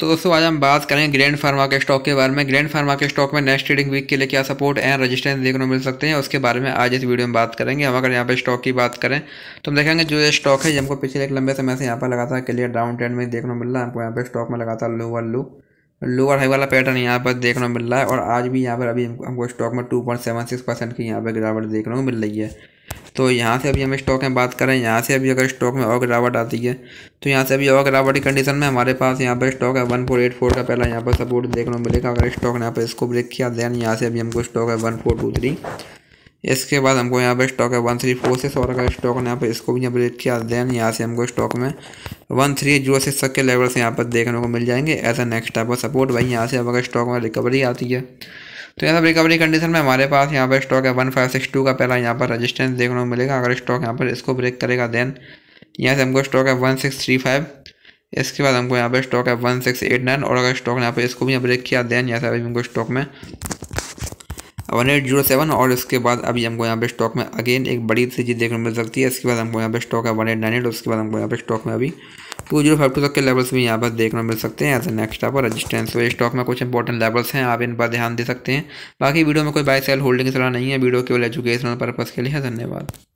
तो दोस्तों आज हम बात करेंगे ग्रैंड फार्मा के स्टॉक के बारे में ग्रैंड फार्मा के स्टॉक में नेक्स्ट ट्रेडिंग वीक के लिए क्या सपोर्ट एंड रजिस्टेंस देखने को मिल सकते हैं उसके बारे में आज इस वीडियो में बात करेंगे हम अगर यहाँ पे स्टॉक की बात करें तो हम देखेंगे जो ये स्टॉक है हमको पिछले एक लंबे समय से यहाँ पर लगातार क्लियर डाउन ट्रेंड में देखने को मिल रहा है हमको यहाँ पर स्टॉक में लगातार लोअर लो लोअर हाई वाला पैटर्न यहाँ पर देखने को मिल रहा है और आज भी यहाँ पर अभी हमको स्टॉक में two point seven six percent की यहाँ पर गिरावट देखने को मिल रही है तो यहाँ से अभी हम स्टॉक में बात करें यहाँ से अभी अगर स्टॉक में और गिरावट आती है तो यहाँ से अभी और गिरावट की कंडीशन में हमारे पास यहाँ पर स्टॉक है वन फोर एट फोर का पहला यहाँ पर सपोर्ट देखने को मिलेगा अगर स्टॉक ने यहाँ पर इसको ब्रेक किया देन यहाँ से अभी हमको स्टॉक है वन फोर टू थ्री इसके बाद हमको यहाँ पर स्टॉक है वन थ्री फोर सिक्स और अगर स्टॉक ने यहाँ पर इसको भी यहाँ ब्रेक किया देन यहाँ से हमको स्टॉक में वन थ्री जीरो सिक्स तक के लेवल से यहाँ पर देखने को मिल जाएंगे ऐसा नेक्स्ट टाइप का सपोर्ट वहीं यहाँ से अब अगर स्टॉक में रिकवरी आती है तो यहाँ सब रिकवरी कंडीशन में हमारे पास यहाँ पर स्टॉक है वन फाइव सिक्स टू का पहला यहाँ पर रजिस्टेंस देखने को मिलेगा अगर स्टॉक यहाँ पर इसको ब्रेक करेगा देन यहाँ से हमको स्टॉक है वन सिक्स थ्री फाइव इसके बाद हमको यहाँ पर स्टॉक है वन सिक्स एट नाइन और अगर स्टॉक यहाँ पर इसको भी ब्रेक किया देन यहाँ से अभी हमको स्टॉक में वन एट जीरो सेवन और इसके बाद अभी हमको यहाँ पे स्टॉक में अगेन एक बड़ी सी चीज़ देखने को मिल सकती है इसके बाद हमको यहाँ पे स्टॉक है वन एट नाइन एट उसके बाद हमको यहाँ पे स्टॉक में अभी टू जीरो फाइव टू तक के लेवल्स भी यहाँ पर देखने मिल सकते हैं एज ए नेक्स्ट आप रजिस्टेंस तो स्टॉक में कुछ इंपॉर्टेंट लेवल्स हैं आप इन पर ध्यान दे सकते हैं बाकी वीडियो में कोई बाय सेल होल्डिंग सलाह नहीं है वीडियो केवल एजुकेशनल पर्पज़ के लिए धन्यवाद